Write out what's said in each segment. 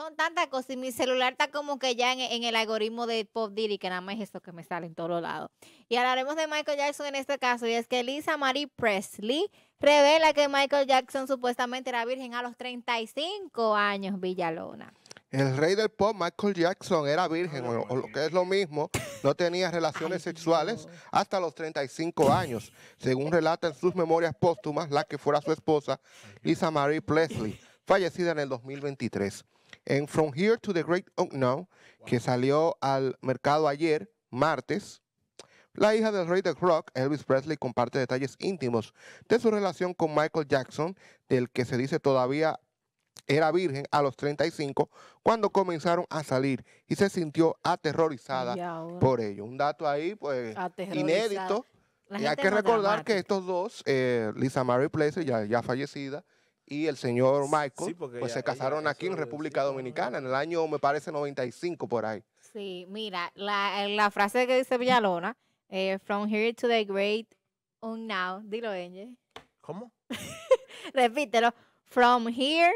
son tantas cosas y mi celular está como que ya en, el algoritmo de Pop Diddy, que nada más es eso que me sale en todos lados. Y hablaremos de Michael Jackson en este caso, y es que Lisa Marie Presley revela que Michael Jackson supuestamente era virgen a los 35 años, Villalona. El rey del pop, Michael Jackson, era virgen, ah, o, lo que es lo mismo, no tenía relaciones sexuales hasta los 35 años, según relata en sus memorias póstumas la que fuera su esposa, Lisa Marie Presley, fallecida en el 2023 en From Here to the Great Unknown, que salió al mercado ayer, martes. La hija del rey de rock, Elvis Presley, comparte detalles íntimos de su relación con Michael Jackson, del que se dice todavía era virgen a los 35 cuando comenzaron a salir y se sintió aterrorizada por ello. Un dato ahí, pues, inédito. Y hay que recordar que estos dos, eh, Lisa Mary Presley, ya, ya fallecida, y el señor Michael, pues se casaron aquí en República Dominicana, en el año, me parece, 95 por ahí. Sí, mira, la, frase que dice Villalona, eh, from here to the great unknown, dilo, Enje. ¿Cómo? Repítelo, from here,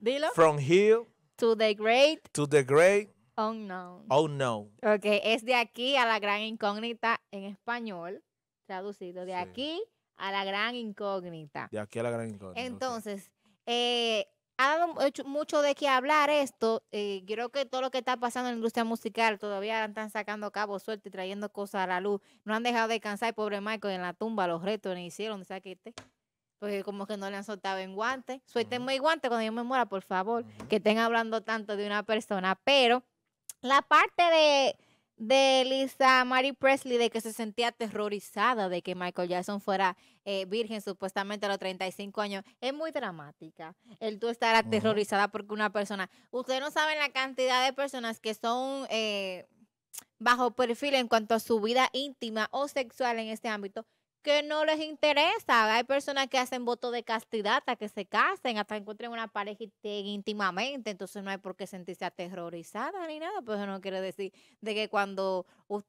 dilo. From here. To the great. To the great. Unknown. Unknown. Ok, es de aquí a la gran incógnita en español, traducido, de aquí a la gran incógnita. De aquí a la gran incógnita. Entonces, eh, ha dado mucho de qué hablar esto. Eh, creo que todo lo que está pasando en la industria musical todavía están sacando a cabo suerte y trayendo cosas a la luz. No han dejado de cansar, pobre Michael, en la tumba, los retos ni hicieron, de sea, que este, Porque como que no le han soltado en guante. Suéltenme uh guante cuando yo me muera, por favor. Que estén hablando tanto de una persona. Pero la parte de de Lisa Marie Presley de que se sentía aterrorizada de que Michael Jackson fuera eh, virgen supuestamente a los 35 años, es muy dramática. El tú estar aterrorizada porque una persona, ustedes no saben la cantidad de personas que son eh, bajo perfil en cuanto a su vida íntima o sexual en este ámbito, que no les interesa. Hay personas que hacen voto de castidad hasta que se casen, hasta encuentren una pareja íntimamente. Entonces no hay por qué sentirse aterrorizada ni nada. Pero pues eso no quiere decir de que cuando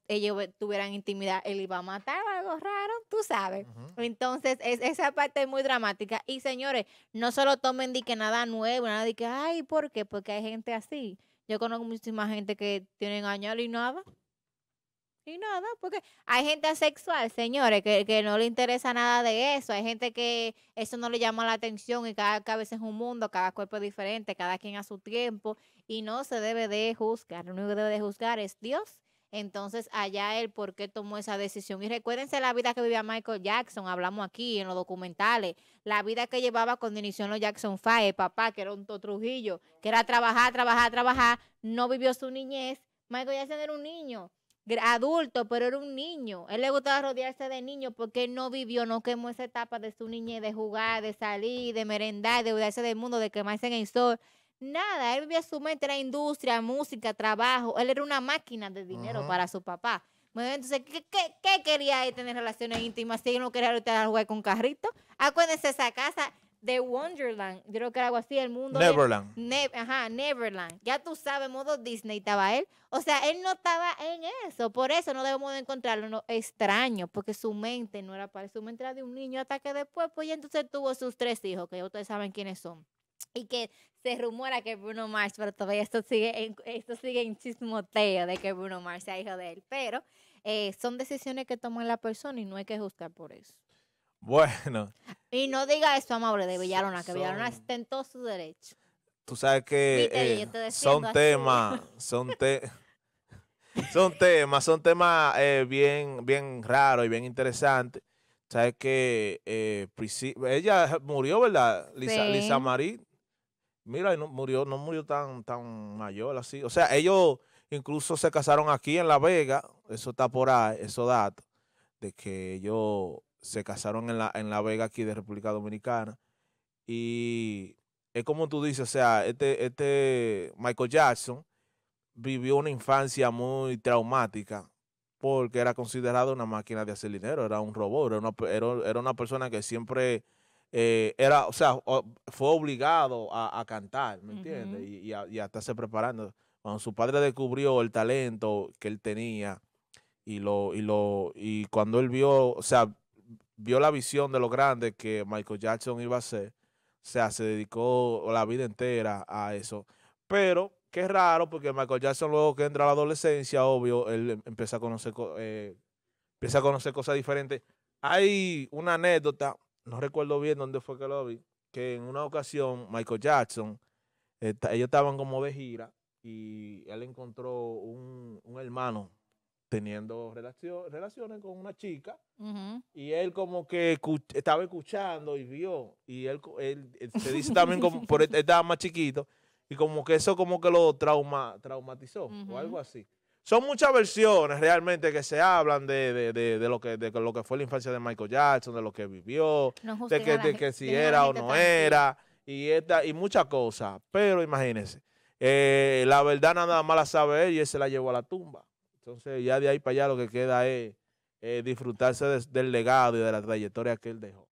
ellos tuvieran intimidad, él iba a matar o algo raro, tú sabes. Entonces es, esa parte es muy dramática. Y señores, no solo tomen de que nada nuevo, nada de que, ay, ¿por qué? Porque hay gente así. Yo conozco muchísima gente que tienen años y nada. Y nada, porque hay gente asexual, señores, que, no le interesa nada de eso. Hay gente que eso no le llama la atención y cada cabeza es un mundo, cada cuerpo es diferente, cada quien a su tiempo y no se debe de juzgar. Lo único que debe de juzgar es Dios. Entonces, allá él por qué tomó esa decisión. Y recuérdense la vida que vivía Michael Jackson, hablamos aquí en los documentales, la vida que llevaba cuando inició en los Jackson Five, papá, que era un Trujillo, que era trabajar, trabajar, trabajar, no vivió su niñez. Michael Jackson era un niño adulto, pero era un niño. Él le gustaba rodearse de niño porque él no vivió, no quemó esa etapa de su niñez, de jugar, de salir, de merendar, de rodearse del mundo, de quemarse en el sol. Nada, él vivía su mente, era industria, música, trabajo. Él era una máquina de dinero para su papá. entonces, ¿qué, qué, quería él tener relaciones íntimas si él no quería a jugar con carrito? Acuérdense esa casa, de Wonderland, creo que era algo así, el mundo. Neverland. ajá, Neverland. Ya tú sabes, modo Disney estaba él. O sea, él no estaba en eso. Por eso no debemos de encontrarlo no, extraño, porque su mente no era para Su mente era de un niño hasta que después, pues ya entonces tuvo sus tres hijos, que ustedes saben quiénes son. Y que se rumora que Bruno Mars, pero todavía esto sigue en, esto sigue en chismoteo de que Bruno Mars sea hijo de él. Pero eh, son decisiones que toma la persona y no hay que juzgar por eso. Bueno. Y no diga eso, Amable, de Villarona, que Villarona está su derecho. Tú sabes que eh, son temas, son son temas, son temas eh, bien, bien raros y bien interesantes. Sabes que eh, ella murió, ¿verdad? Lisa, sí. Lisa Marie. Mira, no murió, no murió tan, tan mayor así. O sea, ellos incluso se casaron aquí en La Vega. Eso está por ahí, eso datos. De que ellos se casaron en la, en la Vega aquí de República Dominicana. Y es como tú dices, o sea, este, este Michael Jackson vivió una infancia muy traumática porque era considerado una máquina de hacer dinero, era un robot, era una, era, una persona que siempre eh, era, o sea, fue obligado a, cantar, ¿me entiendes? y, y, a, estarse preparando. Cuando su padre descubrió el talento que él tenía y lo, y lo, y cuando él vio, o sea, vio la visión de lo grande que Michael Jackson iba a ser. O sea, se dedicó la vida entera a eso. Pero qué raro, porque Michael Jackson luego que entra a la adolescencia, obvio, él em, empieza a conocer, eh, empieza a conocer cosas diferentes. Hay una anécdota, no recuerdo bien dónde fue que lo vi, que en una ocasión Michael Jackson, ellos estaban como de gira y él encontró un, un hermano teniendo relaciones con una chica y él como que estaba escuchando y vio y él, se dice también como por estaba más chiquito y como que eso como que lo trauma, traumatizó o algo así. Son muchas versiones realmente que se hablan de, de, lo que, de lo que fue la infancia de Michael Jackson, de lo que vivió, de que, que si era o no era, y, esta, y muchas cosas. Pero imagínense, eh, la verdad nada más la sabe él y él se la llevó a la tumba. Entonces ya de ahí para allá lo que queda es eh, disfrutarse del legado y de la trayectoria que él dejó.